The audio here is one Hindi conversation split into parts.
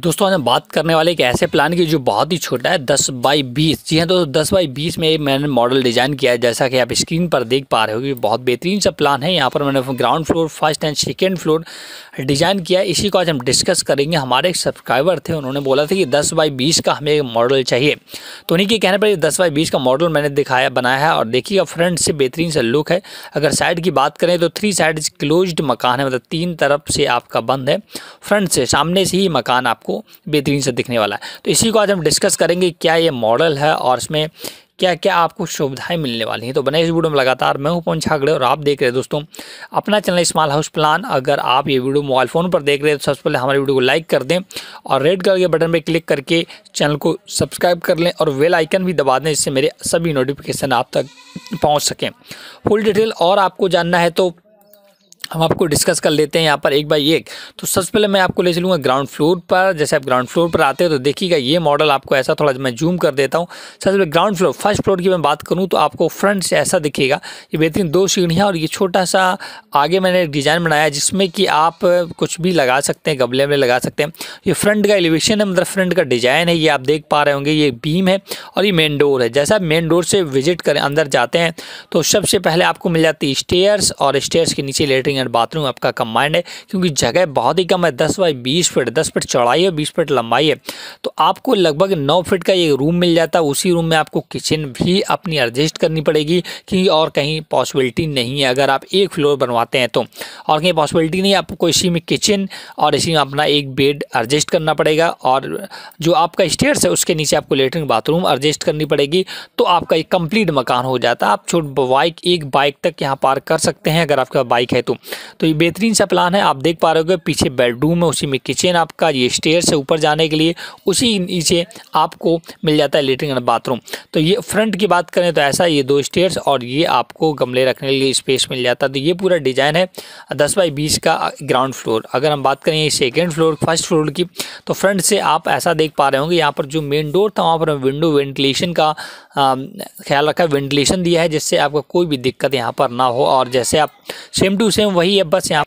दोस्तों आज हम बात करने वाले एक ऐसे प्लान की जो बहुत ही छोटा है दस बाई बीस जी हाँ दोस्तों दस बाई बीस में मैंने मॉडल डिज़ाइन किया है जैसा कि आप स्क्रीन पर देख पा रहे हो कि बहुत बेहतरीन सा प्लान है यहाँ पर मैंने ground floor first and second floor design किया इसी को आज हम डिस्कस करेंगे हमारे एक सब्सक्राइबर थे उन्होंने बोला था कि दस बाई बीस का हमें एक मॉडल चाहिए तो उन्हीं के कहने पर दस बाई बीस का मॉडल मैंने दिखाया बनाया है और देखिएगा फ्रंट से बेहतरीन सा लुक है अगर साइड की बात करें तो थ्री साइड क्लोज मकान है मतलब तीन तरफ से आपका बंद है फ्रंट से सामने से ही मकान आप आपको बेहतरीन से दिखने वाला है तो इसी को आज हम डिस्कस करेंगे क्या ये मॉडल है और इसमें क्या क्या आपको सुविधाएं मिलने वाली हैं तो बने इस वीडियो में लगातार मैं हूं पवन छागड़े और आप देख रहे हैं दोस्तों अपना चैनल स्मॉल हाउस प्लान अगर आप ये वीडियो मोबाइल फ़ोन पर देख रहे हैं तो सबसे पहले हमारे वीडियो को लाइक कर दें और रेड कलर के बटन पर क्लिक करके चैनल को सब्सक्राइब कर लें और वेल आइकन भी दबा दें जिससे मेरे सभी नोटिफिकेशन आप तक पहुँच सकें फुल डिटेल और आपको जानना है तो हम आपको डिस्कस कर लेते हैं यहाँ पर एक बाई एक तो सबसे पहले मैं आपको ले चलूँगा ग्राउंड फ्लोर पर जैसे आप ग्राउंड फ्लोर पर आते हो तो देखिएगा ये मॉडल आपको ऐसा थोड़ा मैं जूम कर देता हूँ सबसे पहले ग्राउंड फ्लोर फर्स्ट फ्लोर की मैं बात करूँ तो आपको फ्रंट से ऐसा दिखेगा ये बेहतरीन दो सीढ़ियाँ और ये छोटा सा आगे मैंने डिज़ाइन बनाया जिसमें कि आप कुछ भी लगा सकते हैं गमले में लगा सकते हैं ये फ्रंट का एलिवेशन है मतलब फ्रंट का डिज़ाइन है ये आप देख पा रहे होंगे ये बीम है और ये मेन डोर है जैसा आप मेन डोर से विजिट करें अंदर जाते हैं तो सबसे पहले आपको मिल जाती है स्टेयर्स और स्टेयर्स के नीचे लेटरिंग एंड बाथरूम आपका कम्बाइंड है क्योंकि जगह बहुत ही कम है दस बाई बीस फिट दस फिट चौड़ाई है बीस फिट लंबाई है तो आपको लगभग नौ फिट का ये रूम मिल जाता है उसी रूम में आपको किचन भी अपनी एडजस्ट करनी पड़ेगी कि और कहीं पॉसिबिलिटी नहीं है अगर आप एक फ्लोर बनवाते हैं तो और कहीं पॉसिबिलिटी नहीं आपको इसी में किचन और इसी में अपना एक बेड एडजस्ट करना पड़ेगा और जो आपका स्टेयर्स है उसके नीचे आपको लेटरिन बाथरूम एडजस्ट करनी पड़ेगी तो आपका एक कंप्लीट मकान हो जाता है आप छोट बाइक एक बाइक तक यहाँ पार्क कर सकते हैं अगर आपका बाइक है तो तो ये बेहतरीन सा प्लान है आप देख पा रहे हो पीछे बेडरूम है उसी में किचन आपका ये स्टेयर से ऊपर जाने के लिए उसी नीचे आपको मिल जाता है लेटरिन एंड बाथरूम तो ये फ्रंट की बात करें तो ऐसा ये दो स्टेयर्स और ये आपको गमले रखने के लिए स्पेस मिल जाता है तो ये पूरा डिज़ाइन है दस बाई बीस का ग्राउंड फ्लोर अगर हम बात करें सेकेंड फ्लोर फर्स्ट फ्लोर की तो फ्रंट से आप ऐसा देख पा रहे होंगे यहाँ पर जो मेन डोर था वहाँ पर विंडो वेंटिलेशन का ख्याल रखा वेंटिलेशन दिया है जिससे आपको कोई भी दिक्कत यहाँ पर ना हो और जैसे आप सेम टू सेम वही है बस यहाँ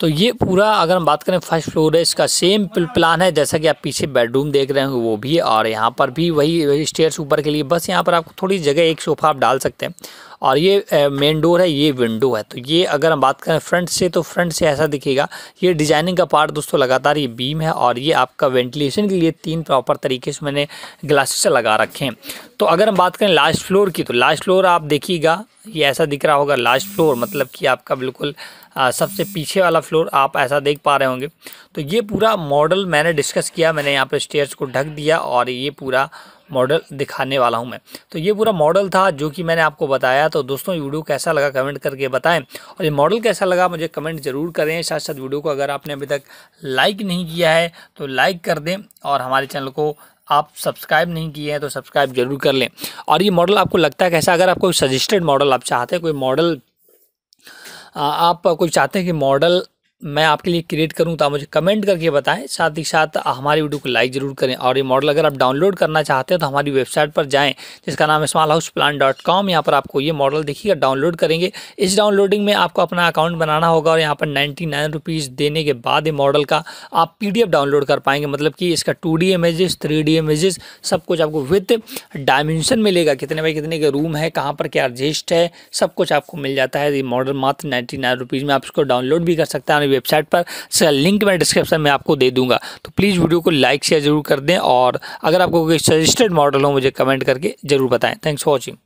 तो ये पूरा अगर हम बात करें फर्स्ट फ्लोर है इसका सेम प्लान है जैसा कि आप पीछे बेडरूम देख रहे हैं वो भी है और यहाँ पर भी वही, वही स्टेयर्स ऊपर के लिए बस यहाँ पर आपको थोड़ी जगह एक सोफ़ा आप डाल सकते हैं और ये मेन डोर है ये विंडो है तो ये अगर हम बात करें फ्रंट से तो फ्रंट से ऐसा दिखेगा ये डिजाइनिंग का पार्ट दोस्तों लगातार ये बीम है और ये आपका वेंटिलेशन के लिए तीन प्रॉपर तरीके से मैंने ग्लासेस लगा रखे हैं तो अगर हम बात करें लास्ट फ्लोर की तो लास्ट फ्लोर आप देखिएगा ये ऐसा दिख रहा होगा लास्ट फ्लोर मतलब कि आपका बिल्कुल आ, सबसे पीछे वाला फ्लोर आप ऐसा देख पा रहे होंगे तो ये पूरा मॉडल मैंने डिस्कस किया मैंने यहाँ पर स्टेयर्स को ढक दिया और ये पूरा मॉडल दिखाने वाला हूँ मैं तो ये पूरा मॉडल था जो कि मैंने आपको बताया तो दोस्तों वीडियो कैसा लगा कमेंट करके बताएं और ये मॉडल कैसा लगा मुझे कमेंट ज़रूर करें साथ साथ वीडियो को अगर आपने अभी तक लाइक नहीं किया है तो लाइक कर दें और हमारे चैनल को आप सब्सक्राइब नहीं किए हैं तो सब्सक्राइब जरूर कर लें और ये मॉडल आपको लगता है कैसा अगर आप कोई सजेस्टेड मॉडल आप चाहते हैं कोई मॉडल आप कोई चाहते हैं कि मॉडल मैं आपके लिए क्रिएट करूँ तो आप मुझे कमेंट करके बताएं साथ ही साथ हमारी वीडियो को लाइक ज़रूर करें और ये मॉडल अगर आप डाउनलोड करना चाहते हैं तो हमारी वेबसाइट पर जाएँ जिसका नाम है small house plan dot com यहाँ पर आपको ये मॉडल देखिएगा डाउनलोड करेंगे इस डाउनलोडिंग में आपको अपना अकाउंट बनाना होगा और यहाँ पर नाइन्टी नाइन रुपीज़ देने के बाद ये मॉडल का आप पी डाउनलोड कर पाएंगे मतलब कि इसका two D images three D images सब कुछ आपको विथ डायमेंशन मिलेगा कितने बाई कितने के रूम है कहाँ पर क्या एडजस्ट है सब कुछ आपको मिल जाता है ये मॉडल मात्र नाइन्टी नाइन रुपीज़ में आप इसको डाउनलोड भी कर सकते हैं वेबसाइट पर इसका लिंक मैं डिस्क्रिप्शन में आपको दे दूंगा तो प्लीज़ वीडियो को लाइक शेयर जरूर कर दें और अगर आपको कोई सजेस्टेड मॉडल हो मुझे कमेंट करके जरूर बताएं थैंक्स फॉर वॉचिंग